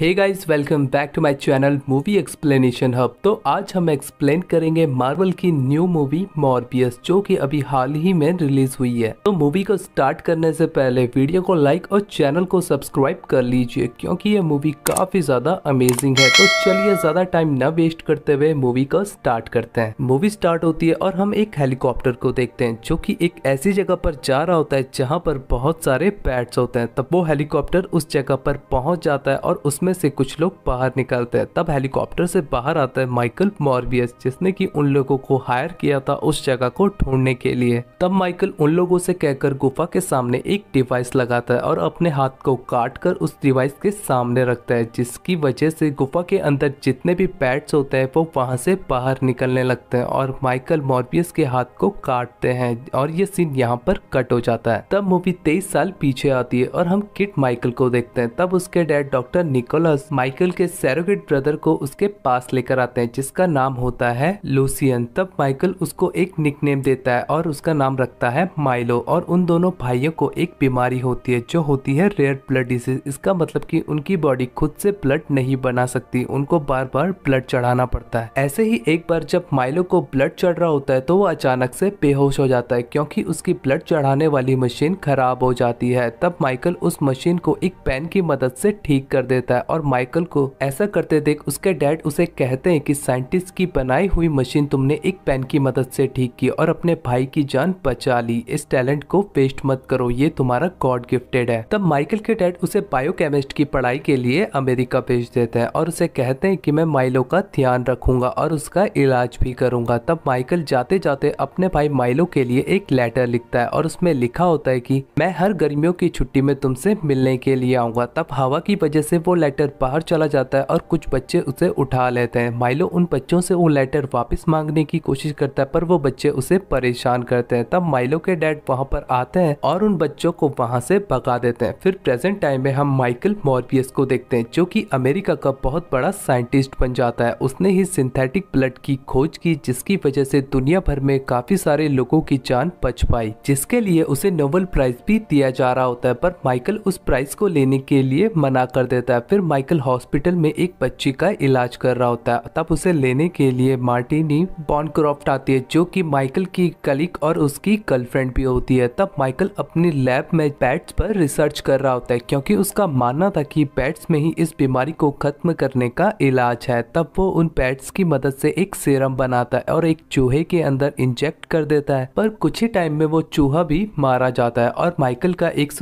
hey guys welcome back to my channel movie explanation hub तो आज हम explain करेंगे मार्वल की न्यू मूवी मॉर्बियस जो कि अभी हाल ही में रिलीज हुई है तो मूवी को स्टार्ट करने से पहले वीडियो को लाइक और चैनल को सब्सक्राइब कर लीजिए क्योंकि ये मूवी काफी ज्यादा अमेजिंग है तो चलिए ज्यादा टाइम न वेस्ट करते हुए मूवी को स्टार्ट करते हैं मूवी स्टार्ट होती है और हम एक हेलीकॉप्टर को देखते हैं जो की एक ऐसी जगह पर जा रहा होता है जहाँ पर बहुत सारे पैट्स होते हैं तब वो हेलीकॉप्टर उस जगह पर पहुंच जाता है और उसमें उसमें से कुछ लोग बाहर निकलते हैं तब हेलीकॉप्टर से बाहर आता है माइकल मॉर्बियस जिसने की उन लोगों को हायर किया था उस जगह को ढूंढने के लिए तब माइकल उन लोगों से कहकर गुफा के सामने एक डिवाइस लगाता है और अपने हाथ को काट कर उस डिवाइस के सामने रखता है जिसकी वजह से गुफा के अंदर जितने भी पैड्स होते हैं वो वहाँ से बाहर निकलने लगते हैं और माइकल मॉर्बियस के हाथ को काटते हैं और ये सीन यहाँ पर कट हो जाता है तब मूवी तेईस साल पीछे आती है और हम किट माइकल को देखते हैं तब उसके dad doctor Nico Nicholas Michael के सैरोगेट ब्रदर को उसके पास लेकर आते हैं जिसका नाम होता है लूसियन तब माइकल उसको एक निकनेम देता है और उसका नाम रखता है माइलो और उन दोनों भाइयों को एक बीमारी होती है जो होती है रेयर ब्लड डिसीज इसका मतलब कि उनकी बॉडी खुद से ब्लड नहीं बना सकती उनको बार बार ब्लड चढ़ाना पड़ता है ऐसे ही एक बार जब माइलो को ब्लड चढ़ रहा होता है तो वो अचानक से बेहोश हो जाता है क्योंकि उसकी ब्लड चढ़ाने वाली मशीन खराब हो जाती है तब माइकल उस मशीन को एक पेन की मदद से ठीक कर देता है और माइकल को ऐसा करते देख उसके डैड उसे कहते हैं कि साइंटिस्ट की बनाई हुई मशीन तुमने एक पेन की मदद से ठीक की और अपने भाई की जान बचा ली इस टैलेंट को वेस्ट मत करो ये तुम्हारा गॉड गिफ्टेड है तब माइकल के डैड उसे बायोकेमिस्ट की पढ़ाई के लिए अमेरिका भेज देते हैं और उसे कहते हैं की मैं माइलो का ध्यान रखूंगा और उसका इलाज भी करूंगा तब माइकल जाते जाते अपने भाई माइलो के लिए एक लेटर लिखता है और उसमें लिखा होता है कि मैं हर गर्मियों की छुट्टी में तुमसे मिलने के लिए आऊंगा तब हवा की वजह से वो लेटर लेटर बाहर चला जाता है और कुछ बच्चे उसे उठा लेते हैं माइलो उन बच्चों से वो लेटर वापस मांगने की कोशिश करता है पर वो बच्चे उसे परेशान करते हैं तब माइलो के डैड वहाँ पर आते हैं और उन बच्चों को वहाँ से भगा देते हैं फिर प्रेजेंट टाइम में हम माइकल मॉर्बियस को देखते हैं जो कि अमेरिका का बहुत बड़ा साइंटिस्ट बन जाता है उसने ही सिंथेटिक ब्लड की खोज की जिसकी वजह से दुनिया भर में काफी सारे लोगों की जान बच पाई जिसके लिए उसे नोबल प्राइज भी दिया जा रहा होता है पर माइकल उस प्राइज को लेने के लिए मना कर देता है फिर माइकल हॉस्पिटल में एक बच्ची का इलाज कर रहा होता है तब उसे लेने के लिए मार्टिनी बॉन्क्रॉफ्ट आती है जो कि माइकल की कलिक और उसकी गर्लफ्रेंड भी होती है तब माइकल अपने लैब में बैट्स पर रिसर्च कर रहा होता है क्योंकि उसका मानना था कि बैट्स में ही इस बीमारी को खत्म करने का इलाज है तब वो उन पैट्स की मदद से एक सीरम बनाता है और एक चूहे के अंदर इंजेक्ट कर देता है पर कुछ ही टाइम में वो चूहा भी मारा जाता है और माइकल का एक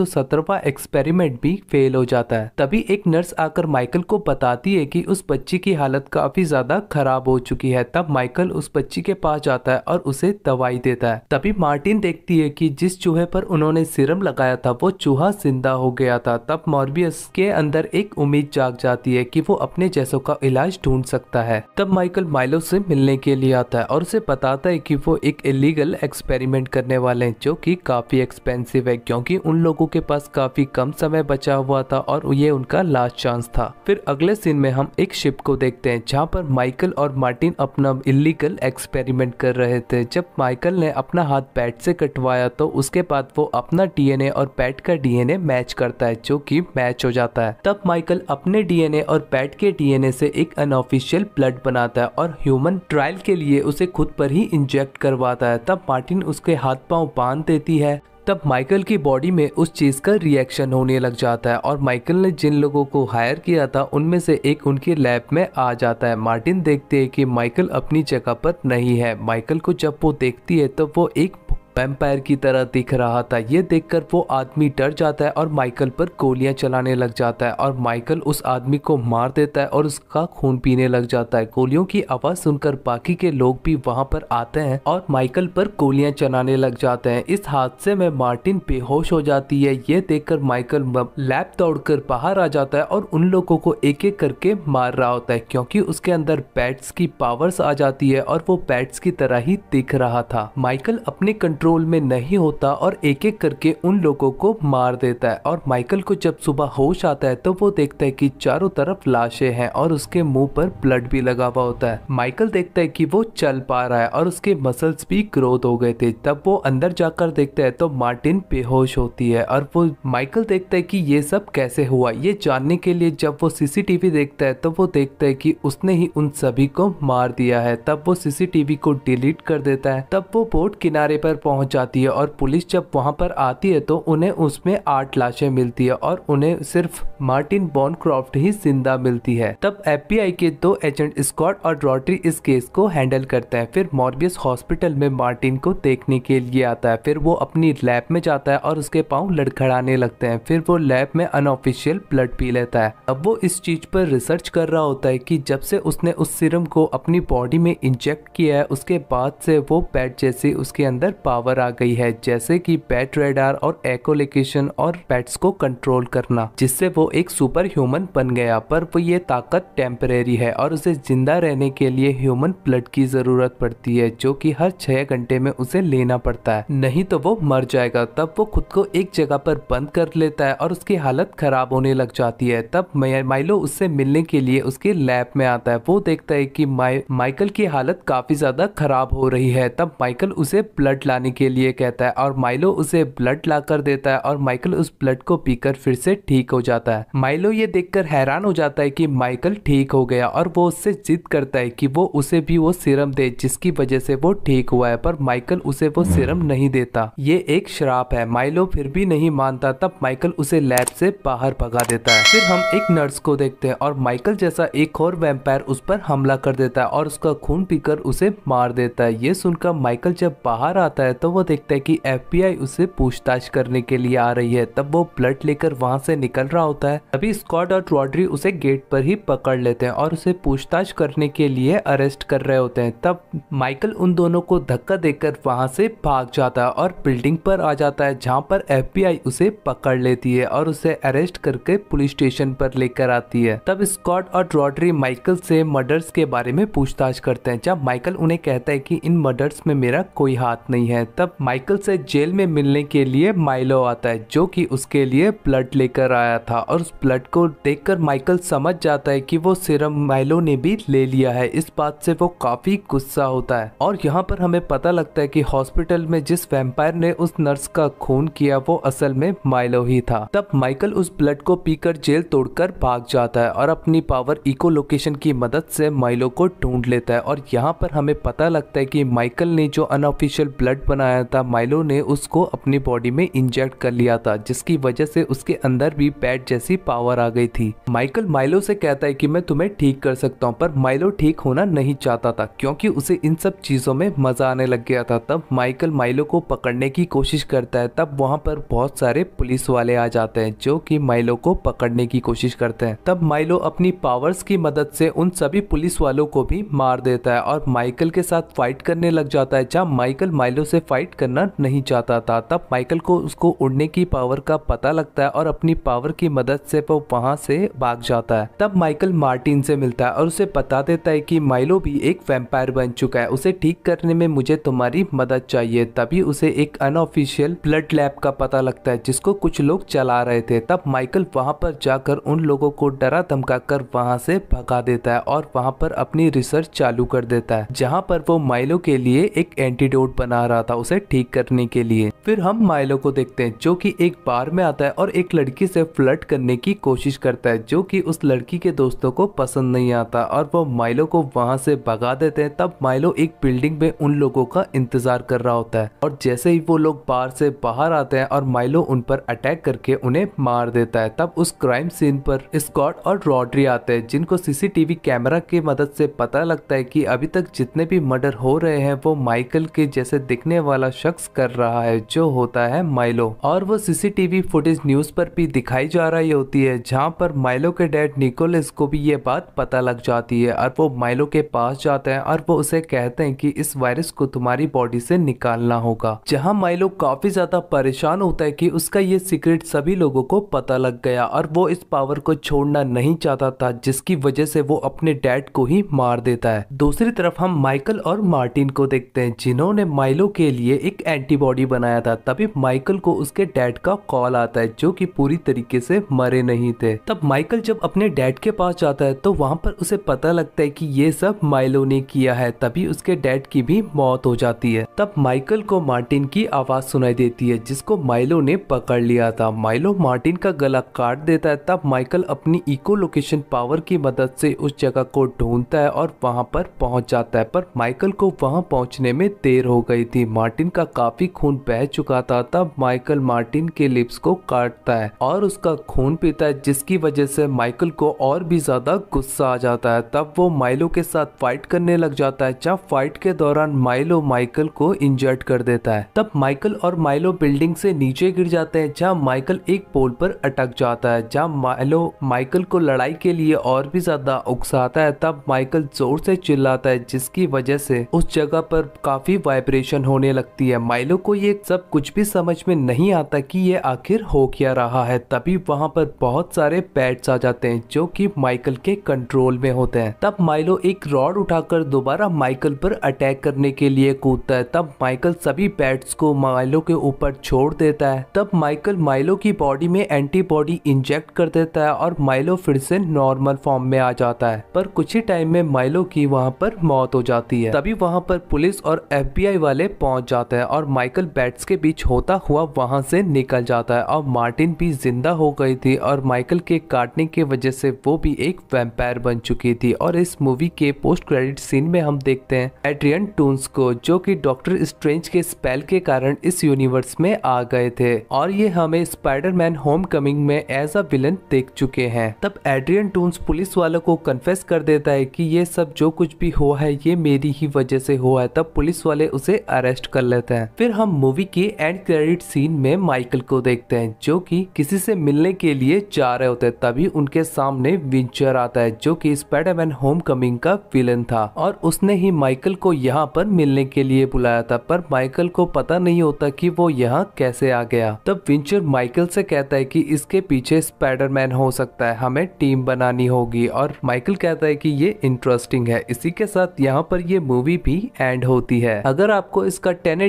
एक्सपेरिमेंट भी फेल हो जाता है तभी एक नर्स आ आकर माइकल को बताती है कि उस बच्ची की हालत काफ़ी ज़्यादा खराब हो चुकी है तब माइकल उस बच्ची के पास जाता है और उसे दवाई देता है तभी मार्टिन देखती है कि जिस चूहे पर उन्होंने सिरम लगाया था वो चूहा जिंदा हो गया था तब मॉर्बियस के अंदर एक उम्मीद जाग जाती है की वो अपने जैसों का इलाज ढूंढ सकता है तब माइकल माइलो से मिलने के लिए आता है और उसे बताता है की वो एक इलीगल एक्सपेरिमेंट करने वाले जो की काफी एक्सपेंसिव है क्योंकि उन लोगों के पास काफी कम समय बचा हुआ था और ये उनका लास्ट चांस चांस था फिर अगले सीन में हम एक शिप को देखते हैं जहाँ पर माइकल और मार्टिन अपना इलीगल एक्सपेरिमेंट कर रहे थे जब माइकल ने अपना हाथ पैट से कटवाया तो उसके बाद वो अपना डीएनए और पैट का डीएनए मैच करता है जो कि मैच हो जाता है तब माइकल अपने डीएनए और पैट के डीएनए से एक अनऑफिशियल ब्लड बनाता है और ह्यूमन ट्रायल के लिए उसे खुद पर ही इंजेक्ट करवाता है तब मार्टिन उसके हाथ पाँव बांध देती है तब माइकल की बॉडी में उस चीज़ का रिएक्शन होने लग जाता है और माइकल ने जिन लोगों को हायर किया था उनमें से एक उनके लैब में आ जाता है मार्टिन देखते हैं कि माइकल अपनी जगह पर नहीं है माइकल को जब वो देखती है तब तो वो एक वेम्पायर की तरह दिख रहा था ये देखकर वो आदमी डर जाता है और माइकल पर गोलियां चलाने लग जाता है और माइकल उस आदमी को मार देता है और उसका खून पीने लग जाता है गोलियों की आवाज सुनकर बाकी के लोग भी वहां पर आते हैं और माइकल पर गोलियां चलाने लग जाते हैं इस हादसे में मार्टिन बेहोश हो जाती है ये देखकर माइकल लैब दौड़ बाहर आ जाता है और उन लोगों को एक एक करके मार रहा होता है क्योंकि उसके अंदर बैट्स की पावर्स आ जाती है और वो बैट्स की तरह ही दिख रहा था माइकल अपने कंट्रोल में नहीं होता और एक एक करके उन लोगों को मार देता है और माइकल को जब सुबह होश आता है तो वो देखता है कि चारों तरफ लाशें हैं और उसके मुंह पर ब्लड भी लगा हुआ होता है माइकल देखता है कि वो चल पा रहा है और उसके मसल्स भी ग्रोथ हो गए थे तब वो अंदर जाकर देखता है तो मार्टिन बेहोश होती है और वो माइकल देखता है कि ये सब कैसे हुआ ये जानने के लिए जब वो सीसीटीवी देखता है तो वो देखता है कि उसने ही उन सभी को मार दिया है तब वो सीसीटीवी को डिलीट कर देता है तब वो बोट किनारे पर पहुंच जाती है और पुलिस जब वहां पर आती है तो उन्हें उसमें आठ लाशें मिलती है और उन्हें सिर्फ मार्टिन बॉनक्रॉफ्ट ही जिंदा मिलती है तब एफबीआई के दो एजेंट स्कॉट और रॉटरी इस केस को हैंडल करते हैं फिर मॉर्बियस हॉस्पिटल में मार्टिन को देखने के लिए आता है फिर वो अपनी लैब में जाता है और उसके पाँव लड़खड़ाने लगते हैं फिर वो लैब में अनऑफिशियल ब्लड पी लेता है अब वो इस चीज पर रिसर्च कर रहा होता है कि जब से उसने उस सिरम को अपनी बॉडी में इंजेक्ट किया है उसके बाद से वो पैट जैसी उसके अंदर पावर पावर आ गई है जैसे कि पैट रेडार और एकोलोकेशन और पैट्स को कंट्रोल करना जिससे वो एक सुपर ह्यूमन बन गया पर वो ये ताकत टेम्परेरी है और उसे जिंदा रहने के लिए ह्यूमन ब्लड की जरूरत पड़ती है जो कि हर छह घंटे में उसे लेना पड़ता है नहीं तो वो मर जाएगा तब वो खुद को एक जगह पर बंद कर लेता है और उसकी हालत खराब होने लग जाती है तब माइलो उससे मिलने के लिए उसके लैब में आता है वो देखता है कि माइकल की हालत काफी ज्यादा खराब हो रही है तब माइकल उसे ब्लड लाने के लिए कहता है और माइलो उसे ब्लड लाकर देता है और माइकल उस ब्लड को पीकर फिर से ठीक हो जाता है माइलो ये देखकर हैरान हो जाता है कि माइकल ठीक हो गया और वो उससे जिद करता है कि वो उसे भी वो सिरम दे जिसकी वजह से वो ठीक हुआ है पर माइकल उसे वो सिरम नहीं देता ये एक श्राप है माइलो फिर भी नहीं मानता तब माइकल उसे लैब से बाहर भगा देता है फिर हम एक नर्स को देखते हैं और माइकल जैसा एक और वेम्पायर उस पर हमला कर देता है और उसका खून पीकर उसे मार देता है ये सुनकर माइकल जब बाहर आता है तो वो देखता है कि एफ उसे पूछताछ करने के लिए आ रही है तब वो ब्लड लेकर वहां से निकल रहा होता है तभी स्कॉट और रॉड्री उसे गेट पर ही पकड़ लेते हैं और उसे पूछताछ करने के लिए अरेस्ट कर रहे होते हैं तब माइकल उन दोनों को धक्का देकर वहाँ से भाग जाता है और बिल्डिंग पर आ जाता है जहाँ पर एफ उसे पकड़ लेती है और उसे अरेस्ट करके पुलिस स्टेशन पर लेकर आती है तब स्कॉट और रॉड्री माइकल से मर्डर्स के बारे में पूछताछ करते हैं जब माइकल उन्हें कहता है कि इन मर्डर्स में मेरा कोई हाथ नहीं है तब माइकल से जेल में मिलने के लिए माइलो आता है जो कि उसके लिए ब्लड लेकर आया था और उस ब्लड को देखकर माइकल समझ जाता है कि वो सिरम माइलो ने भी ले लिया है इस बात से वो काफी गुस्सा होता है और यहाँ पर हमें पता लगता है कि हॉस्पिटल में जिस वेम्पायर ने उस नर्स का खून किया वो असल में माइलो ही था तब माइकल उस ब्लड को पीकर जेल तोड़कर भाग जाता है और अपनी पावर इको लोकेशन की मदद से माइलो को ढूंढ लेता है और यहाँ पर हमें पता लगता है कि माइकल ने जो अनऑफिशियल ब्लड बना बनाया था माइलो ने उसको अपनी बॉडी में इंजेक्ट कर लिया था जिसकी वजह से उसके अंदर भी बैट जैसी पावर आ गई थी माइकल माइलो से कहता है कि मैं तुम्हें ठीक कर सकता हूँ पर माइलो ठीक होना नहीं चाहता था क्योंकि उसे इन सब चीजों में मजा आने लग गया था तब माइकल माइलो को पकड़ने की कोशिश करता है तब वहाँ पर बहुत सारे पुलिस वाले आ जाते हैं जो की माइलो को पकड़ने की कोशिश करते हैं तब माइलो अपनी पावर्स की मदद से उन सभी पुलिस वालों को भी मार देता है और माइकल के साथ फाइट करने लग जाता है जहाँ माइकल माइलो से फाइट करना नहीं चाहता था तब माइकल को उसको उड़ने की पावर का पता लगता है और अपनी पावर की मदद से वो वहां से भाग जाता है तब माइकल मार्टिन से मिलता है और उसे बता देता है कि माइलो भी एक वेम्पायर बन चुका है उसे ठीक करने में मुझे तुम्हारी मदद चाहिए तभी उसे एक अनऑफिशियल ब्लड लैब का पता लगता है जिसको कुछ लोग चला रहे थे तब माइकल वहाँ पर जाकर उन लोगों को डरा धमका कर वहाँ से भगा देता है और वहाँ पर अपनी रिसर्च चालू कर देता है जहाँ पर वो माइलो के लिए एक एंटीडोट बना रहा था था उसे ठीक करने के लिए फिर हम माइलो को देखते हैं जो कि एक बार में आता है और एक लड़की से फ्लर्ट करने की कोशिश करता है जो कि उस लड़की के दोस्तों को पसंद नहीं आता और वो माइलो को वहां से भगा देते हैं तब माइलो एक बिल्डिंग में उन लोगों का इंतजार कर रहा होता है और जैसे ही वो लोग बाहर से बाहर आते हैं और माइलो उन पर अटैक करके उन्हें मार देता है तब उस क्राइम सीन पर स्कॉट और रॉड्री आते हैं जिनको सीसीटीवी कैमरा की मदद से पता लगता है की अभी तक जितने भी मर्डर हो रहे हैं वो माइकल के जैसे दिखने वाला शख्स कर रहा है जो होता है माइलो और वो सीसीटीवी फुटेज न्यूज पर भी दिखाई जा रही होती है जहाँ पर माइलो के डैड निकोलस को भी ये बात पता लग जाती है और वो माइलो के पास जाते हैं और वो उसे कहते हैं कि इस वायरस को तुम्हारी बॉडी से निकालना होगा जहाँ माइलो काफी ज्यादा परेशान होता है की उसका ये सीक्रेट सभी लोगों को पता लग गया और वो इस पावर को छोड़ना नहीं चाहता था जिसकी वजह से वो अपने डैड को ही मार देता है दूसरी तरफ हम माइकल और मार्टिन को देखते हैं जिन्होंने माइलो के लिए एक एंटीबॉडी बनाया था तभी माइकल को उसके डैड का कॉल आता है जो कि पूरी तरीके से मरे नहीं थे तब माइकल जब अपने डैड के पास जाता है तो वहाँ पर उसे पता लगता है कि ये सब माइलो ने किया है तभी उसके डैड की भी मौत हो जाती है तब माइकल को मार्टिन की आवाज सुनाई देती है जिसको माइलो ने पकड़ लिया था माइलो मार्टिन का गला काट देता है तब माइकल अपनी इको लोकेशन पावर की मदद से उस जगह को ढूंढता है और वहां पर पहुंच जाता है पर माइकल को वहां पहुंचने में देर हो गई थी मार्टिन का काफी खून बह चुका था तब माइकल मार्टिन के लिप्स को काटता है और उसका खून पीता है जिसकी वजह से माइकल को और भी ज्यादा गुस्सा आ जाता है तब वो माइलो के साथ फाइट करने लग जाता है जब फाइट के दौरान माइलो माइकल को इंजर्ट कर देता है तब माइकल और माइलो बिल्डिंग से नीचे गिर जाते हैं जहाँ माइकल एक पोल पर अटक जाता है जहाँ माइलो माइकल को लड़ाई के लिए और भी ज्यादा उकसाता है तब माइकल जोर से चिल्लाता है जिसकी वजह से उस जगह पर काफी वाइब्रेशन होने लगती है माइलो को ये सब कुछ भी समझ में नहीं आता कि ये आखिर हो क्या रहा है तभी वहाँ पर बहुत सारे पैट्स आ जाते हैं जो कि माइकल के कंट्रोल में होते हैं तब माइलो एक रॉड उठाकर दोबारा माइकल पर अटैक करने के लिए कूदता है तब माइकल सभी पैट्स को माइलो के ऊपर छोड़ देता है तब माइकल माइलो की बॉडी में एंटीबॉडी इंजेक्ट कर देता है और माइलो फिर से नॉर्मल फॉर्म में आ जाता है पर कुछ ही टाइम में माइलो की वहाँ पर मौत हो जाती है तभी वहाँ पर पुलिस और एफ वाले पहुंच पहुंच जाता है और माइकल बैट्स के बीच होता हुआ वहां से निकल जाता है और मार्टिन भी जिंदा हो गई थी और माइकल के काटने की वजह से वो भी एक वेम्पायर बन चुकी थी और इस मूवी के पोस्ट क्रेडिट सीन में हम देखते हैं एड्रियन टूंस को जो कि डॉक्टर स्ट्रेंज के स्पेल के कारण इस यूनिवर्स में आ गए थे और ये हमें स्पाइडरमैन होम कमिंग में एज अ विलन देख चुके हैं तब एड्रियन टूंस पुलिस वालों को कन्फेस कर देता है कि ये सब जो कुछ भी हुआ है ये मेरी ही वजह से हुआ है तब पुलिस वाले उसे अरेस्ट कर लेते हैं फिर हम मूवी के एंड क्रेडिट सीन में माइकल को देखते हैं जो कि किसी से मिलने के लिए जा रहे होते हैं तभी उनके सामने विंचर आता है जो कि स्पाइडरमैन होम कमिंग का विलन था और उसने ही माइकल को यहाँ पर मिलने के लिए बुलाया था पर माइकल को पता नहीं होता की वो यहाँ कैसे आ गया तब विंचर माइकल से कहता है की इसके पीछे स्पाइडरमैन हो सकता है हमें टीम बनानी होगी और माइकल कहता है की ये इंटरेस्टिंग है इसी के साथ यहाँ पर ये मूवी भी एंड होती है अगर आपको इसका टेन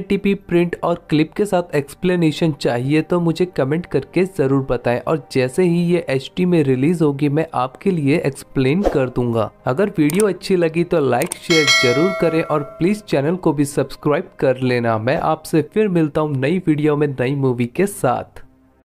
प्रिंट और क्लिप के साथ एक्सप्लेनेशन चाहिए तो मुझे कमेंट करके ज़रूर बताएं और जैसे ही ये एच में रिलीज होगी मैं आपके लिए एक्सप्लेन कर दूंगा अगर वीडियो अच्छी लगी तो लाइक शेयर जरूर करें और प्लीज़ चैनल को भी सब्सक्राइब कर लेना मैं आपसे फिर मिलता हूँ नई वीडियो में नई मूवी के साथ